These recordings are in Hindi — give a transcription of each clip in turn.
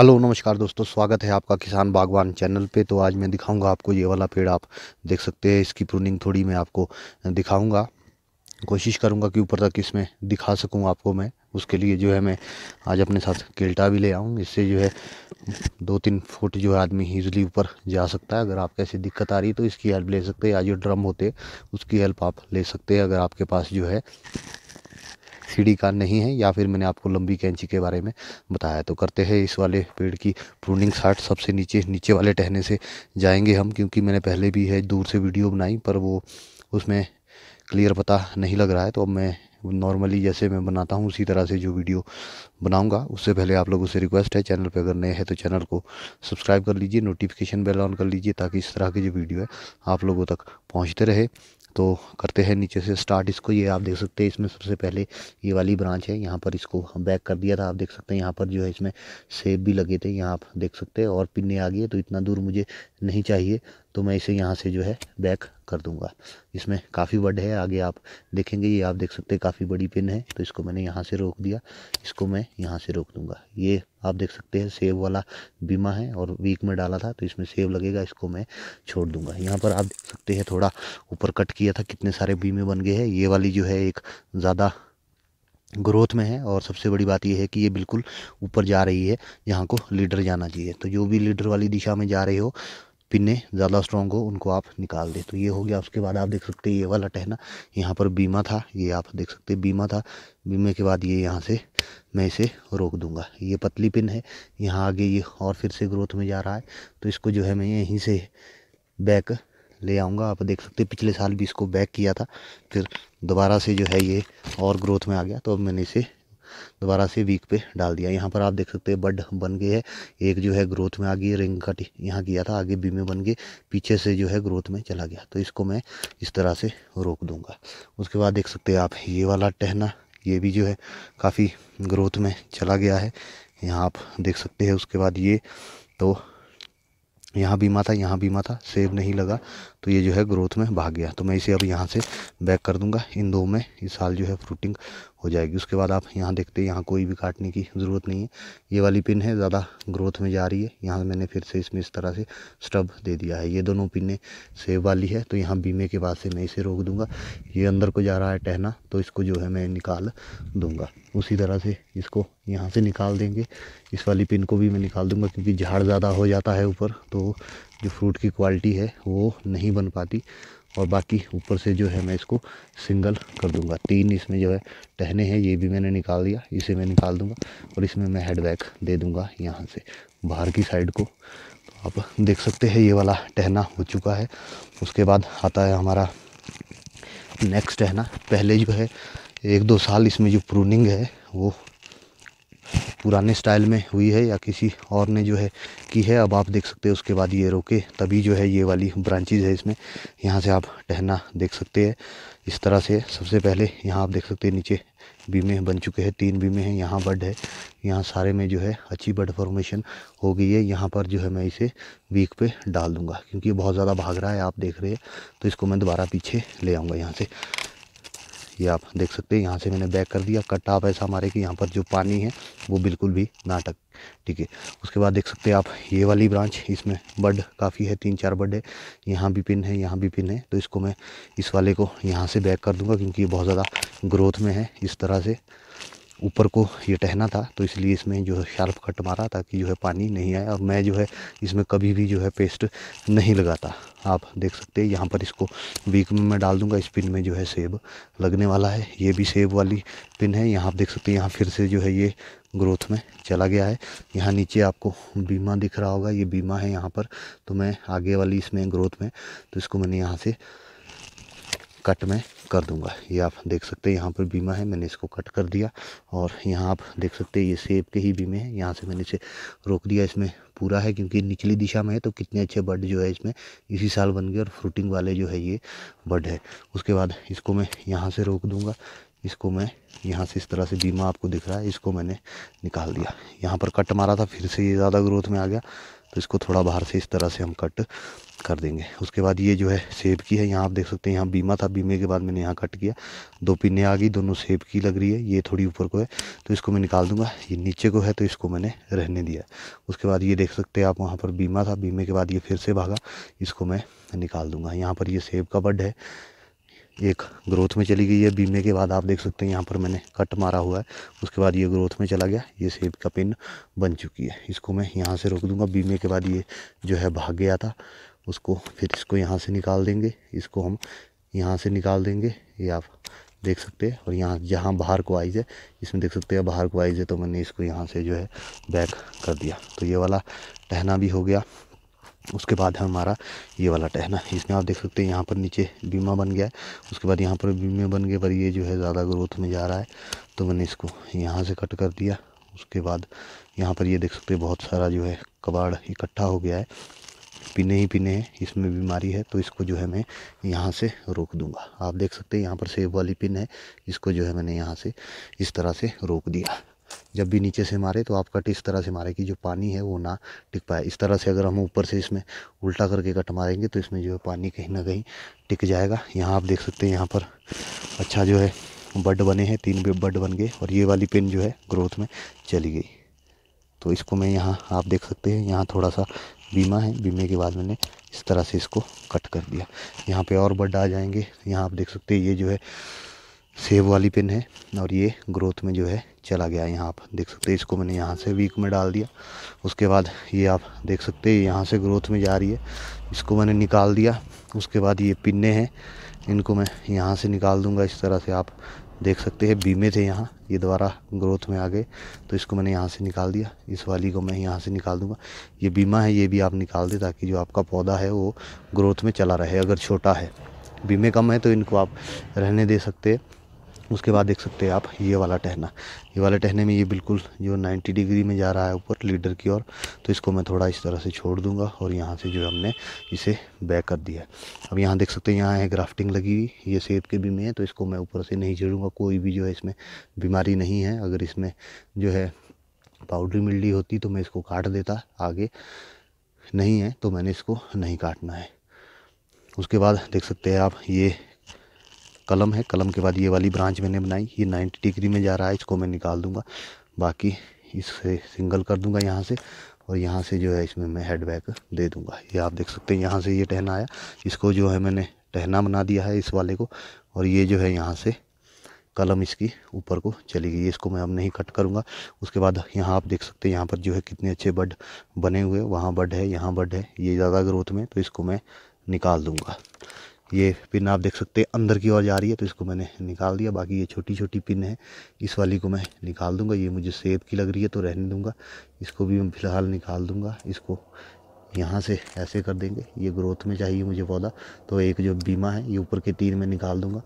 हेलो नमस्कार दोस्तों स्वागत है आपका किसान बागवान चैनल पे तो आज मैं दिखाऊंगा आपको ये वाला पेड़ आप देख सकते हैं इसकी प्रूनिंग थोड़ी मैं आपको दिखाऊंगा कोशिश करूंगा कि ऊपर तक इसमें दिखा सकूं आपको मैं उसके लिए जो है मैं आज अपने साथ केल्टा भी ले आऊँ इससे जो है दो तीन फुट जो है आदमी ईजिली ऊपर जा सकता है अगर आप ऐसी दिक्कत आ रही है तो इसकी हेल्प ले सकते हैं या जो ड्रम होते उसकी हेल्प आप ले सकते हैं अगर आपके पास जो है सीढ़ी का नहीं है या फिर मैंने आपको लंबी कैंची के बारे में बताया तो करते हैं इस वाले पेड़ की प्रूनिंग साठ सबसे नीचे नीचे वाले टहने से जाएंगे हम क्योंकि मैंने पहले भी है दूर से वीडियो बनाई पर वो उसमें क्लियर पता नहीं लग रहा है तो अब मैं नॉर्मली जैसे मैं बनाता हूँ उसी तरह से जो वीडियो बनाऊँगा उससे पहले आप लोगों से रिक्वेस्ट है चैनल पर अगर नए हैं तो चैनल को सब्सक्राइब कर लीजिए नोटिफिकेशन बेल ऑन कर लीजिए ताकि इस तरह की जो वीडियो है आप लोगों तक पहुँचते रहे तो करते हैं नीचे से स्टार्ट इसको ये आप देख सकते हैं इसमें सबसे पहले ये वाली ब्रांच है यहाँ पर इसको बैक कर दिया था आप देख सकते हैं यहाँ पर जो है इसमें सेब भी लगे थे यहाँ आप देख सकते हैं और पिन्ने आ गई तो इतना दूर मुझे नहीं चाहिए तो मैं इसे यहाँ से जो है बैक कर दूंगा इसमें काफ़ी वड है आगे आप देखेंगे ये आप देख सकते हैं काफ़ी बड़ी पिन है तो इसको मैंने यहाँ से रोक दिया इसको मैं यहाँ से रोक दूंगा ये आप देख सकते हैं सेव वाला बीमा है और वीक में डाला था तो इसमें सेव लगेगा इसको मैं छोड़ दूंगा यहाँ पर आप देख सकते हैं थोड़ा ऊपर कट किया था कितने सारे बीमे बन गए हैं ये वाली जो है एक ज़्यादा ग्रोथ में है और सबसे बड़ी बात यह है कि ये बिल्कुल ऊपर जा रही है यहाँ को लीडर जाना चाहिए तो जो भी लीडर वाली दिशा में जा रहे हो पिने ज़्यादा स्ट्रॉन्ग हो उनको आप निकाल दें तो ये हो गया उसके बाद आप देख सकते हैं ये वाला टहना यहाँ पर बीमा था ये आप देख सकते हैं बीमा था बीमे के बाद ये यहाँ से मैं इसे रोक दूंगा ये पतली पिन है यहाँ आगे ये और फिर से ग्रोथ में जा रहा है तो इसको जो है मैं यहीं से बैक ले आऊँगा आप देख सकते हैं पिछले साल भी इसको बैक किया था फिर दोबारा से जो है ये और ग्रोथ में आ गया तो अब मैंने इसे दोबारा से वीक पे डाल दिया यहाँ पर आप देख सकते हैं बड बन गए है एक जो है ग्रोथ में आ गई रिंग कट यहाँ किया था आगे बी में बन गए पीछे से जो है ग्रोथ में चला गया तो इसको मैं इस तरह से रोक दूँगा उसके बाद देख सकते हैं आप ये वाला टहना ये भी जो है काफ़ी ग्रोथ में चला गया है यहाँ आप देख सकते हैं उसके बाद ये तो यहाँ बीमा था यहाँ बीमा था सेव नहीं लगा तो ये जो है ग्रोथ में भाग गया तो मैं इसे अब यहाँ से बैक कर दूंगा इन दो में इस साल जो है फ्रूटिंग हो जाएगी उसके बाद आप यहाँ देखते हैं यहाँ कोई भी काटने की ज़रूरत नहीं है ये वाली पिन है ज़्यादा ग्रोथ में जा रही है यहाँ मैंने फिर से इसमें इस तरह से स्टब दे दिया है ये दोनों पिने सेब वाली है तो यहाँ बीमे के बाद से मैं इसे रोक दूँगा ये अंदर को जा रहा है टहना तो इसको जो है मैं निकाल दूँगा उसी तरह से इसको यहाँ से निकाल देंगे इस वाली पिन को भी मैं निकाल दूँगा क्योंकि झाड़ ज़्यादा हो जाता है ऊपर तो जो फ्रूट की क्वालिटी है वो नहीं बन पाती और बाकी ऊपर से जो है मैं इसको सिंगल कर दूंगा तीन इसमें जो है टहने हैं ये भी मैंने निकाल दिया इसे मैं निकाल दूंगा और इसमें मैं हेड दे दूंगा यहाँ से बाहर की साइड को तो आप देख सकते हैं ये वाला टहना हो चुका है उसके बाद आता है हमारा नेक्स्ट टहना पहले जो है एक दो साल इसमें जो प्रूनिंग है वो पुराने स्टाइल में हुई है या किसी और ने जो है की है अब आप देख सकते हैं उसके बाद ये रोके तभी जो है ये वाली ब्रांचेज है इसमें यहाँ से आप टहना देख सकते हैं इस तरह से सबसे पहले यहाँ आप देख सकते हैं नीचे बीमे बन चुके हैं तीन बीमे हैं यहाँ बड है यहाँ सारे में जो है अच्छी बर्ड फॉर्मेशन हो गई है यहाँ पर जो है मैं इसे वीक पे डाल दूँगा क्योंकि बहुत ज़्यादा भाग रहा है आप देख रहे हैं तो इसको मैं दोबारा पीछे ले आऊँगा यहाँ से कि आप देख सकते हैं यहाँ से मैंने बैक कर दिया कट आप ऐसा मारे कि यहाँ पर जो पानी है वो बिल्कुल भी ना टक ठीक है उसके बाद देख सकते हैं आप ये वाली ब्रांच इसमें बड काफ़ी है तीन चार बड है यहाँ भी पिन है यहाँ भी पिन है तो इसको मैं इस वाले को यहाँ से बैक कर दूँगा क्योंकि ये बहुत ज़्यादा ग्रोथ में है इस तरह से ऊपर को ये टहना था तो इसलिए इसमें जो है शार्प कट मारा ताकि जो है पानी नहीं आए और मैं जो है इसमें कभी भी जो है पेस्ट नहीं लगाता आप देख सकते हैं यहाँ पर इसको वीक में मैं डाल दूंगा इस पिन में जो है सेब लगने वाला है ये भी सेब वाली पिन है यहाँ आप देख सकते हैं यहाँ फिर से जो है ये ग्रोथ में चला गया है यहाँ नीचे आपको बीमा दिख रहा होगा ये बीमा है यहाँ पर तो मैं आगे वाली इसमें ग्रोथ में तो इसको मैंने यहाँ से कट में कर दूंगा ये आप देख सकते हैं यहाँ पर बीमा है मैंने इसको कट कर दिया और यहाँ आप देख सकते हैं ये सेब के ही बीमे हैं यहाँ से मैंने इसे रोक दिया इसमें पूरा है क्योंकि निचली दिशा में है तो कितने अच्छे बर्ड जो है इसमें इसी साल बन गए और फ्रूटिंग वाले जो है ये बर्ड है उसके बाद इसको मैं यहाँ से रोक दूँगा इसको मैं यहाँ से इस तरह से बीमा आपको दिख रहा है इसको मैंने निकाल दिया यहाँ पर कट मारा था फिर से ये ज़्यादा ग्रोथ में आ गया तो इसको थोड़ा बाहर से इस तरह से हम कट कर देंगे उसके बाद ये जो है सेब की है यहाँ आप देख सकते हैं यहाँ बीमा था बीमे के बाद मैंने यहाँ कट किया दो पिने आ गई दोनों सेब की लग रही है ये थोड़ी ऊपर को है तो इसको मैं निकाल दूंगा ये नीचे को है तो इसको मैंने रहने दिया उसके बाद ये देख सकते हैं आप वहाँ पर बीमा था बीमे के बाद ये फिर से भागा इसको मैं निकाल दूंगा यहाँ पर ये सेब का बड है एक ग्रोथ में चली गई है बीमे के बाद आप देख सकते हैं यहाँ पर मैंने कट मारा हुआ है उसके बाद ये ग्रोथ में चला गया ये सेब का पिन बन चुकी है इसको मैं यहाँ से रोक दूँगा बीमे के बाद ये जो है भाग गया था उसको फिर इसको यहाँ से निकाल देंगे इसको हम यहाँ से निकाल देंगे ये आप देख सकते हैं और यहाँ जहाँ बाहर को आइज है इसमें देख सकते हैं बाहर को आइज है तो मैंने इसको यहाँ से जो है बैक कर दिया तो ये वाला टहना भी हो गया उसके बाद है हमारा ये वाला टहना इसमें आप देख सकते हैं यहाँ पर नीचे बीमा बन गया है उसके बाद यहाँ पर बीमे बन गए पर ये जो है ज़्यादा ग्रोथ में जा रहा है तो मैंने इसको यहाँ से कट कर दिया उसके बाद यहाँ पर ये देख सकते हैं बहुत सारा जो है कबाड़ इकट्ठा हो गया है पीने ही पीने हैं इसमें बीमारी है तो इसको जो है मैं यहाँ से रोक दूंगा आप देख सकते हैं यहाँ पर सेब वाली पिन है इसको जो है मैंने यहाँ से इस तरह से रोक दिया जब भी नीचे से मारे तो आप कट इस तरह से मारे कि जो पानी है वो ना टिक पाए इस तरह से अगर हम ऊपर से इसमें उल्टा करके कट मारेंगे तो इसमें जो है पानी कहीं ना कहीं टिक जाएगा यहाँ आप देख सकते हैं यहाँ पर अच्छा जो है बड बने हैं तीन बड बन गए और ये वाली पेन जो है ग्रोथ में चली गई तो इसको मैं यहाँ आप देख सकते हैं यहाँ थोड़ा सा बीमा है बीमे के बाद मैंने इस तरह से इसको कट कर दिया यहाँ पे और बड आ जाएंगे यहाँ आप देख सकते हैं ये जो है सेब वाली पिन है और ये ग्रोथ में जो है चला गया यहाँ आप देख सकते हैं इसको मैंने यहाँ से वीक में डाल दिया उसके बाद ये आप देख सकते हैं यहाँ से ग्रोथ में जा रही है इसको मैंने निकाल दिया उसके बाद ये पिन्ने हैं इनको मैं यहाँ से निकाल दूँगा इस तरह से आप देख सकते हैं बीमे थे यहाँ ये दोबारा ग्रोथ में आ गए तो इसको मैंने यहाँ से निकाल दिया इस वाली को मैं यहाँ से निकाल दूंगा ये बीमा है ये भी आप निकाल दें ताकि जो आपका पौधा है वो ग्रोथ में चला रहे अगर छोटा है बीमे कम है तो इनको आप रहने दे सकते हैं उसके बाद देख सकते हैं आप ये वाला टहना ये वाला टहने में ये बिल्कुल जो 90 डिग्री में जा रहा है ऊपर लीडर की ओर तो इसको मैं थोड़ा इस तरह से छोड़ दूंगा और यहाँ से जो हमने इसे बैक कर दिया अब यहाँ देख सकते हैं यहाँ है ग्राफ्टिंग लगी हुई ये सेब के भी में है तो इसको मैं ऊपर से नहीं छेड़ूँगा कोई भी जो है इसमें बीमारी नहीं है अगर इसमें जो है पाउडरी मिल्डी होती तो मैं इसको काट देता आगे नहीं है तो मैंने इसको नहीं काटना है उसके बाद देख सकते हैं आप ये कलम है कलम के बाद ये वाली ब्रांच मैंने बनाई ये 90 डिग्री में जा रहा है इसको मैं निकाल दूंगा बाकी इससे सिंगल कर दूंगा यहाँ से और यहाँ से जो है इसमें मैं हेड दे दूंगा ये आप देख सकते हैं यहाँ से ये टहना आया इसको जो है मैंने टहना बना दिया है इस वाले को और ये जो है यहाँ से कलम इसकी ऊपर को चली गई इसको मैं अब नहीं कट करूँगा उसके बाद यहाँ आप देख सकते हैं यहाँ पर जो है कितने अच्छे बड बने हुए वहाँ बड है यहाँ बड है ये ज़्यादा ग्रोथ में तो इसको मैं निकाल दूँगा ये पिन आप देख सकते हैं अंदर की ओर जा रही है तो इसको मैंने निकाल दिया बाकी ये छोटी छोटी पिन है इस वाली को मैं निकाल दूंगा ये मुझे सेब की लग रही है तो रहने दूंगा इसको भी मैं फ़िलहाल निकाल दूंगा इसको यहाँ से ऐसे कर देंगे ये ग्रोथ में चाहिए मुझे पौधा तो एक जो बीमा है ये ऊपर के तीन में निकाल दूंगा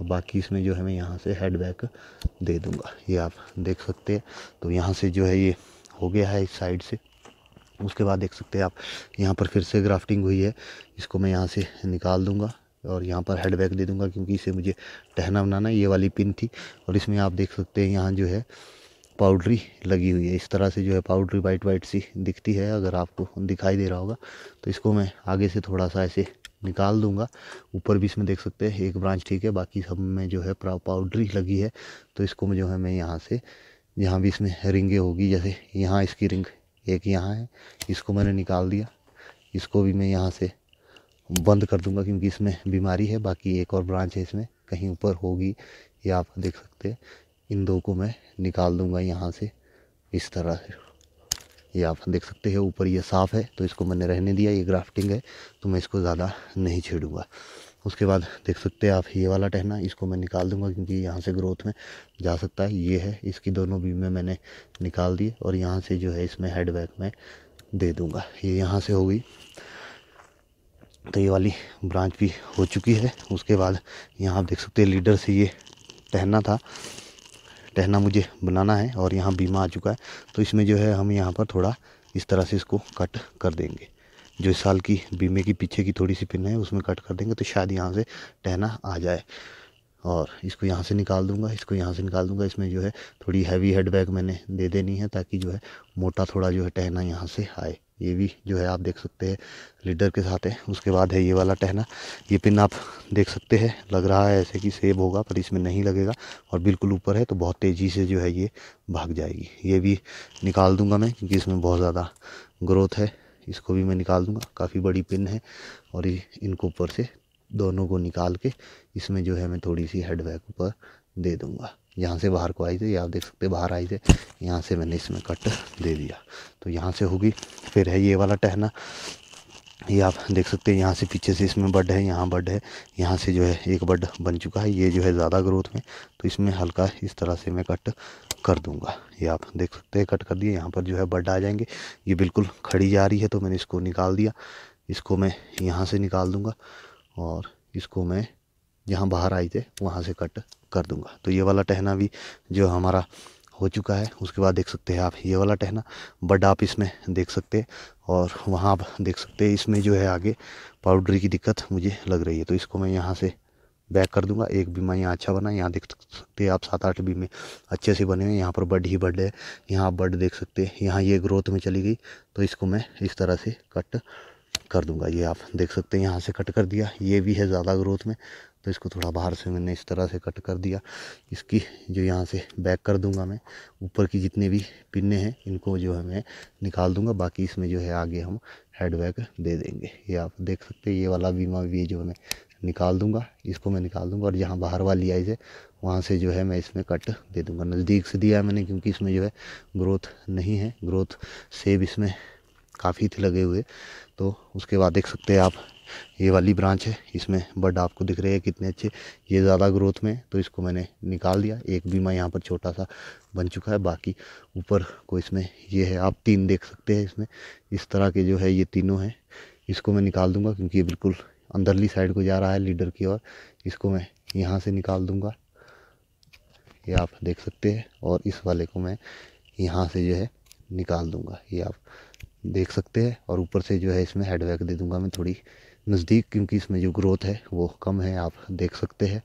और बाकी इसमें जो है मैं यहाँ से हेड बैक दे दूंगा ये आप देख सकते हैं तो यहाँ से जो है ये हो गया है इस साइड से उसके बाद देख सकते हैं आप यहाँ पर फिर से ग्राफ्टिंग हुई है इसको मैं यहाँ से निकाल दूँगा और यहाँ पर हेड बैग दे दूँगा क्योंकि इसे मुझे टहना बनाना ये वाली पिन थी और इसमें आप देख सकते हैं यहाँ जो है पाउडरी लगी हुई है इस तरह से जो है पाउडरी वाइट वाइट सी दिखती है अगर आपको दिखाई दे रहा होगा तो इसको मैं आगे से थोड़ा सा ऐसे निकाल दूंगा ऊपर भी इसमें देख सकते हैं एक ब्रांच ठीक है बाकी सब में जो है पाउडरी लगी है तो इसको जो है मैं यहाँ से यहाँ भी इसमें रिंगे होगी जैसे यहाँ इसकी रिंग एक यहाँ है इसको मैंने निकाल दिया इसको भी मैं यहाँ से बंद कर दूंगा क्योंकि इसमें बीमारी है बाकी एक और ब्रांच है इसमें कहीं ऊपर होगी ये आप देख सकते हैं इन दो को मैं निकाल दूंगा यहाँ से इस तरह से ये आप देख सकते हैं ऊपर ये साफ़ है तो इसको मैंने रहने दिया ये ग्राफ्टिंग है तो मैं इसको ज़्यादा नहीं छेड़ूंगा उसके बाद देख सकते हैं आप ये वाला टहना इसको मैं निकाल दूंगा क्योंकि यहाँ से ग्रोथ में जा सकता है ये है इसकी दोनों बीमें मैंने निकाल दिए और यहाँ से जो है इसमें हेडबैक में दे दूँगा ये यहाँ से हो गई तो ये वाली ब्रांच भी हो चुकी है उसके बाद यहाँ आप देख सकते हैं लीडर से ये टहना था टहना मुझे बनाना है और यहाँ बीमा आ चुका है तो इसमें जो है हम यहाँ पर थोड़ा इस तरह से इसको कट कर देंगे जो इस साल की बीमे की पीछे की थोड़ी सी पिन है उसमें कट कर देंगे तो शायद यहाँ से टहना आ जाए और इसको यहाँ से निकाल दूंगा इसको यहाँ से निकाल दूंगा इसमें जो है थोड़ी हैवी हेड बैग मैंने दे देनी है ताकि जो है मोटा थोड़ा जो है टहना यहाँ से आए ये भी जो है आप देख सकते हैं लीडर के साथ है उसके बाद है ये वाला टहना ये पिन आप देख सकते हैं लग रहा है ऐसे कि सेब होगा पर इसमें नहीं लगेगा और बिल्कुल ऊपर है तो बहुत तेज़ी से जो है ये भाग जाएगी ये भी निकाल दूँगा मैं क्योंकि इसमें बहुत ज़्यादा ग्रोथ है इसको भी मैं निकाल दूंगा काफ़ी बड़ी पिन है और इनको ऊपर से दोनों को निकाल के इसमें जो है मैं थोड़ी सी हेड बैक ऊपर दे दूँगा यहाँ से बाहर को आई थी आप देख सकते बाहर आई थे यहाँ से मैंने इसमें कट दे दिया तो यहाँ से होगी फिर है ये वाला टहना ये आप देख सकते हैं यहाँ से पीछे से इसमें बड है यहाँ बड है यहाँ से जो है एक बड बन चुका है ये जो है ज़्यादा ग्रोथ में तो इसमें हल्का इस तरह से मैं कट कर दूंगा ये आप देख सकते हैं कट कर दिए यहाँ पर जो है बड आ जाएंगे ये बिल्कुल खड़ी जा रही है तो मैंने इसको निकाल दिया इसको मैं यहाँ से निकाल दूँगा और इसको मैं जहाँ बाहर आई थे वहाँ से कट कर दूंगा तो ये वाला टहना भी जो हमारा हो चुका है उसके बाद देख सकते हैं आप ये वाला टहना बड आप इसमें देख सकते हैं और वहाँ आप देख सकते हैं इसमें जो है आगे पाउडरी की दिक्कत मुझे लग रही है तो इसको मैं यहाँ से बैक कर दूंगा एक बीमा यहाँ अच्छा बना यहाँ देख सकते हैं आप सात आठ बीमे अच्छे से बने हुए यहाँ पर बड ही बड है यहाँ आप बड देख सकते हैं यहाँ ये ग्रोथ में चली गई तो इसको मैं इस तरह से कट कर दूंगा ये आप देख सकते हैं यहाँ से कट कर दिया ये भी है ज़्यादा ग्रोथ में तो इसको थोड़ा बाहर से मैंने इस तरह से कट कर दिया इसकी जो यहाँ से बैक कर दूंगा मैं ऊपर की जितने भी पिन्ने हैं इनको जो है मैं निकाल दूंगा बाकी इसमें जो है आगे हम हेड बैग दे देंगे ये आप देख सकते हैं ये वाला बीमा भी जो है मैं निकाल दूंगा इसको मैं निकाल दूंगा और जहाँ बाहर वाली आइज है वहाँ से जो है मैं इसमें कट दे दूँगा नज़दीक से दिया है मैंने क्योंकि इसमें जो है ग्रोथ नहीं है ग्रोथ सेब इसमें काफ़ी थे लगे हुए तो उसके बाद देख सकते हैं आप ये वाली ब्रांच है इसमें बड आपको दिख रहे हैं कितने अच्छे ये ज़्यादा ग्रोथ में तो इसको मैंने निकाल दिया एक बीमा यहाँ पर छोटा सा बन चुका है बाकी ऊपर को इसमें ये है आप तीन देख सकते हैं इसमें इस तरह के जो है ये तीनों हैं इसको मैं निकाल दूँगा क्योंकि ये बिल्कुल अंदरली साइड को जा रहा है लीडर की ओर इसको मैं यहाँ से निकाल दूँगा ये आप देख सकते हैं और इस वाले को मैं यहाँ से जो है निकाल दूँगा ये आप देख सकते हैं और ऊपर से जो है इसमें हेड दे दूंगा मैं थोड़ी नज़दीक क्योंकि इसमें जो ग्रोथ है वो कम है आप देख सकते हैं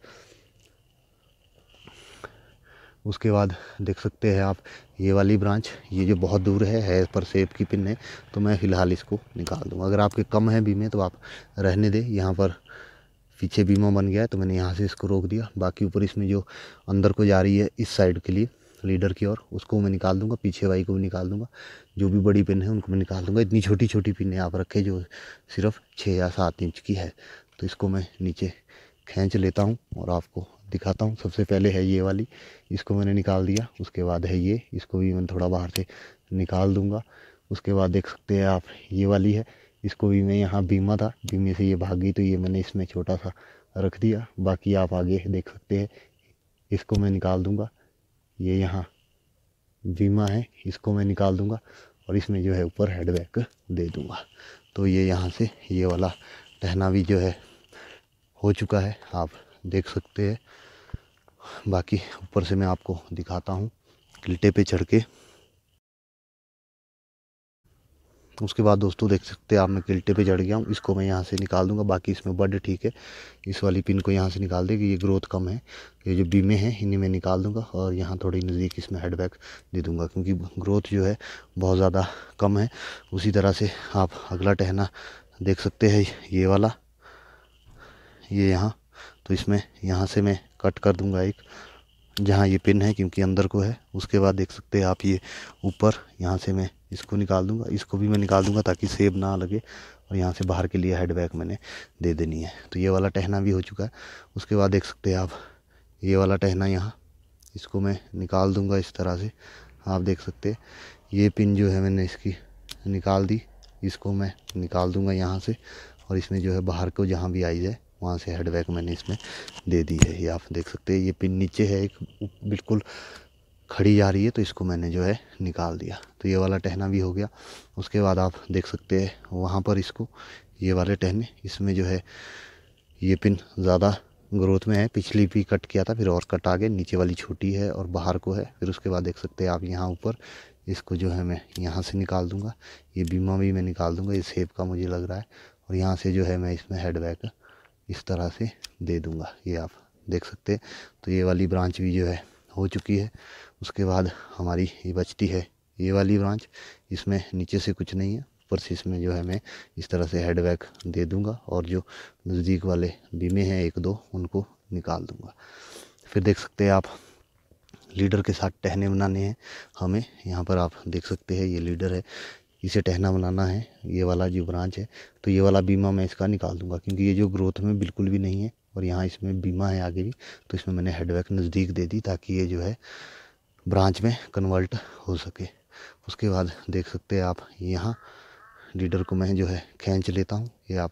उसके बाद देख सकते हैं आप ये वाली ब्रांच ये जो बहुत दूर है है पर सेब की पिन है तो मैं फ़िलहाल इसको निकाल दूँगा अगर आपके कम है बीमे तो आप रहने दें यहाँ पर पीछे बीमा बन गया है तो मैंने यहाँ से इसको रोक दिया बाकी ऊपर इसमें जो अंदर को जा रही है इस साइड के लिए लीडर की ओर उसको मैं निकाल दूंगा पीछे वाई को भी निकाल दूंगा जो भी बड़ी पिन है उनको मैं निकाल दूंगा इतनी छोटी छोटी पिन आप रखे जो सिर्फ छः या सात इंच की है तो इसको मैं नीचे खींच लेता हूँ और आपको दिखाता हूँ सबसे पहले है ये वाली इसको मैंने निकाल दिया उसके बाद है ये इसको भी मैं थोड़ा बाहर से निकाल दूँगा उसके बाद देख सकते हैं आप ये वाली है इसको भी मैं यहाँ बीमा था बीमे से ये भागी तो ये मैंने इसमें छोटा सा रख दिया बाकी आप आगे देख सकते हैं इसको मैं निकाल दूंगा ये यहाँ बीमा है इसको मैं निकाल दूंगा और इसमें जो है ऊपर हेड बैग दे दूंगा तो ये यहाँ से ये वाला टहना भी जो है हो चुका है आप देख सकते हैं बाकी ऊपर से मैं आपको दिखाता हूँ किल्टे पे चढ़ के तो उसके बाद दोस्तों देख सकते हैं आप मैं किल्टे पे चढ़ गया हूँ इसको मैं यहाँ से निकाल दूंगा बाकी इसमें बड ठीक है इस वाली पिन को यहाँ से निकाल देगी ये ग्रोथ कम है ये जो बीमे हैं इन्हें मैं निकाल दूंगा और यहाँ थोड़ी नज़दीक इसमें हेडबैक दे दूंगा क्योंकि ग्रोथ जो है बहुत ज़्यादा कम है उसी तरह से आप अगला टहना देख सकते हैं ये वाला ये यहाँ तो इसमें यहाँ से मैं कट कर दूँगा एक जहाँ ये पिन है क्योंकि अंदर को है उसके बाद देख सकते हैं आप ये ऊपर यहाँ से मैं इसको निकाल दूंगा इसको भी मैं निकाल दूंगा ताकि सेब ना लगे और यहाँ से बाहर के लिए हेड बैग मैंने दे देनी है तो ये वाला टहना भी हो चुका है उसके बाद देख सकते हैं आप ये वाला टहना यहाँ इसको मैं निकाल दूँगा इस तरह से आप देख सकते ये पिन जो है मैंने इसकी निकाल दी इसको मैं निकाल दूँगा यहाँ से और इसमें जो है बाहर को जहाँ भी आई जाए वहाँ से हेडबैग मैंने इसमें दे दी है ये आप देख सकते हैं ये पिन नीचे है एक बिल्कुल खड़ी जा रही है तो इसको मैंने जो है निकाल दिया तो ये वाला टहना भी हो गया उसके बाद आप देख सकते हैं वहाँ पर इसको ये वाले टहने इसमें जो है ये पिन ज़्यादा ग्रोथ में है पिछली भी कट किया था फिर और कट आ गए नीचे वाली छोटी है और बाहर को है फिर उसके बाद देख सकते हैं आप यहाँ ऊपर इसको जो है मैं यहाँ से निकाल दूँगा ये बीमा भी मैं निकाल दूँगा ये सेब का मुझे लग रहा है और यहाँ से जो है मैं इसमें हेड बैग इस तरह से दे दूँगा ये आप देख सकते हैं तो ये वाली ब्रांच भी जो है हो चुकी है उसके बाद हमारी ये बचती है ये वाली ब्रांच इसमें नीचे से कुछ नहीं है ऊपर से इसमें जो है मैं इस तरह से हेड दे दूंगा और जो नज़दीक वाले बीमे हैं एक दो उनको निकाल दूँगा फिर देख सकते हैं आप लीडर के साथ टहने बनाने हैं हमें यहाँ पर आप देख सकते हैं ये लीडर है इसे टहना बनाना है ये वाला जो ब्रांच है तो ये वाला बीमा मैं इसका निकाल दूंगा क्योंकि ये जो ग्रोथ में बिल्कुल भी नहीं है और यहाँ इसमें बीमा है आगे भी तो इसमें मैंने हेडबैक नज़दीक दे दी ताकि ये जो है ब्रांच में कन्वर्ट हो सके उसके बाद देख सकते हैं आप यहाँ लीडर को मैं जो है खींच लेता हूँ ये आप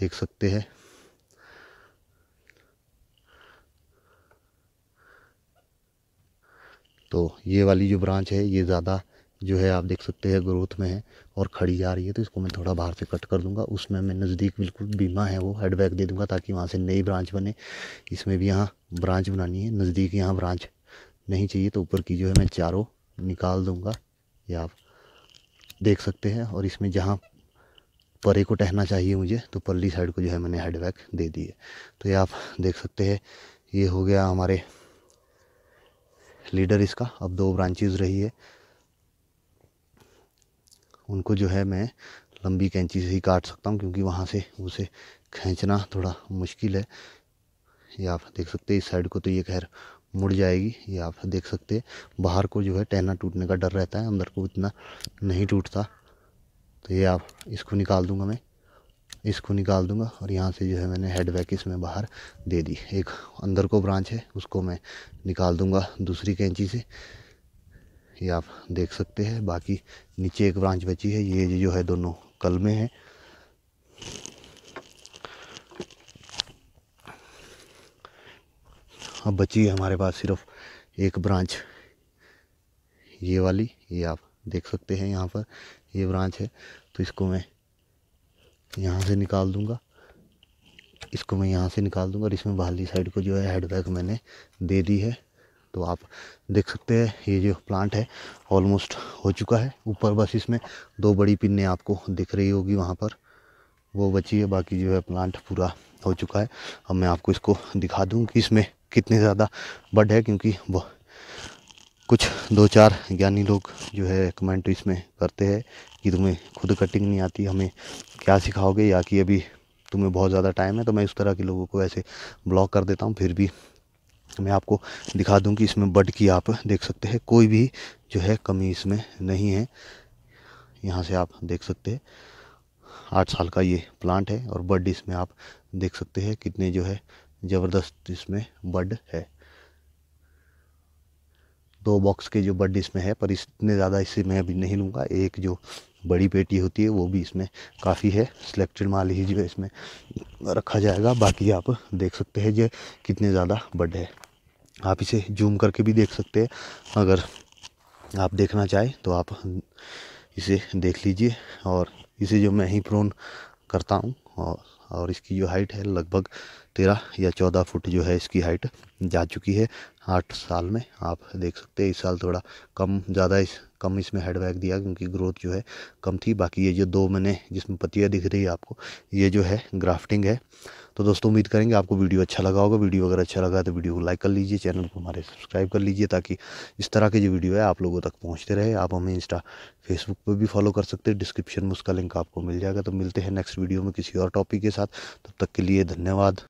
देख सकते हैं तो ये वाली जो ब्रांच है ये ज़्यादा जो है आप देख सकते हैं ग्रोथ में है और खड़ी आ रही है तो इसको मैं थोड़ा बाहर से कट कर दूंगा उसमें मैं नज़दीक बिल्कुल बीमा है वो हेडबैग दे दूंगा ताकि वहाँ से नई ब्रांच बने इसमें भी यहाँ ब्रांच बनानी है नज़दीक यहाँ ब्रांच नहीं चाहिए तो ऊपर की जो है मैं चारों निकाल दूँगा ये आप देख सकते हैं और इसमें जहाँ परे को टहना चाहिए मुझे तो पल्ली साइड को जो है मैंने हेडबैग दे दिए तो ये आप देख सकते हैं ये हो गया हमारे लीडर इसका अब दो ब्रांचेज रही है उनको जो है मैं लंबी कैंची से ही काट सकता हूँ क्योंकि वहाँ से उसे खींचना थोड़ा मुश्किल है ये आप देख सकते हैं इस साइड को तो ये खैर मुड़ जाएगी ये आप देख सकते हैं बाहर को जो है टहना टूटने का डर रहता है अंदर को इतना नहीं टूटता तो ये आप इसको निकाल दूंगा मैं इसको निकाल दूंगा और यहाँ से जो है मैंने हेड बैक इसमें बाहर दे दी एक अंदर को ब्रांच है उसको मैं निकाल दूँगा दूसरी कैंची से ये आप देख सकते हैं बाकी नीचे एक ब्रांच बची है ये जो है दोनों कल में है अब बची है हमारे पास सिर्फ एक ब्रांच ये वाली ये आप देख सकते हैं यहाँ पर ये ब्रांच है तो इसको मैं यहाँ से निकाल दूँगा इसको मैं यहाँ से निकाल दूँगा और इसमें बाहरी साइड को जो है हेडबैग मैंने दे दी है तो आप देख सकते हैं ये जो प्लांट है ऑलमोस्ट हो चुका है ऊपर बस इसमें दो बड़ी पिन्ने आपको दिख रही होगी वहाँ पर वो बची है बाकी जो है प्लांट पूरा हो चुका है अब मैं आपको इसको दिखा दूँ कि इसमें कितने ज़्यादा बड है क्योंकि वो कुछ दो चार ज्ञानी लोग जो है कमेंट इसमें करते हैं कि तुम्हें खुद कटिंग नहीं आती हमें क्या सिखाओगे या कि अभी तुम्हें बहुत ज़्यादा टाइम है तो मैं उस तरह के लोगों को ऐसे ब्लॉक कर देता हूँ फिर भी तो मैं आपको दिखा दूँ कि इसमें बड की आप देख सकते हैं कोई भी जो है कमी इसमें नहीं है यहाँ से आप देख सकते हैं आठ साल का ये प्लांट है और बड इसमें आप देख सकते हैं कितने जो है ज़बरदस्त इसमें बड है दो बॉक्स के जो बड इसमें है पर इतने ज़्यादा इसे मैं अभी नहीं लूँगा एक जो बड़ी पेटी होती है वो भी इसमें काफ़ी है सिलेक्टेड माल ही जो इसमें रखा जाएगा बाकी आप देख सकते हैं जो कितने ज़्यादा बड है आप इसे जूम करके भी देख सकते हैं अगर आप देखना चाहें तो आप इसे देख लीजिए और इसे जो मैं ही प्रोन करता हूँ और और इसकी जो हाइट है लगभग तेरह या चौदह फुट जो है इसकी हाइट जा चुकी है आठ साल में आप देख सकते हैं इस साल थोड़ा कम ज़्यादा इस कम इसमें हेड बैग दिया क्योंकि ग्रोथ जो है कम थी बाकी ये जो दो मैंने जिसमें पतियाँ दिख रही है आपको ये जो है ग्राफ्टिंग है तो दोस्तों उम्मीद करेंगे आपको वीडियो अच्छा लगा होगा वीडियो अगर अच्छा लगा तो वीडियो को लाइक कर लीजिए चैनल को हमारे सब्सक्राइब कर लीजिए ताकि इस तरह के जो वीडियो है आप लोगों तक पहुँचते रहे आप हमें इंस्टा फेसबुक पर भी फॉलो कर सकते हैं डिस्क्रिप्शन में उसका लिंक आपको मिल जाएगा तो मिलते हैं नेक्स्ट वीडियो में किसी और टॉपिक के साथ तब तक के लिए धन्यवाद